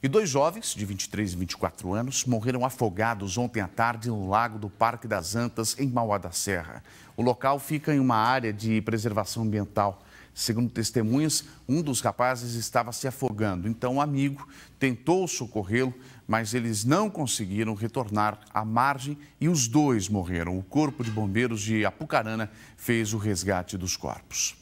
E dois jovens, de 23 e 24 anos, morreram afogados ontem à tarde no lago do Parque das Antas, em Mauá da Serra. O local fica em uma área de preservação ambiental. Segundo testemunhas, um dos rapazes estava se afogando, então um amigo tentou socorrê-lo, mas eles não conseguiram retornar à margem e os dois morreram. O Corpo de Bombeiros de Apucarana fez o resgate dos corpos.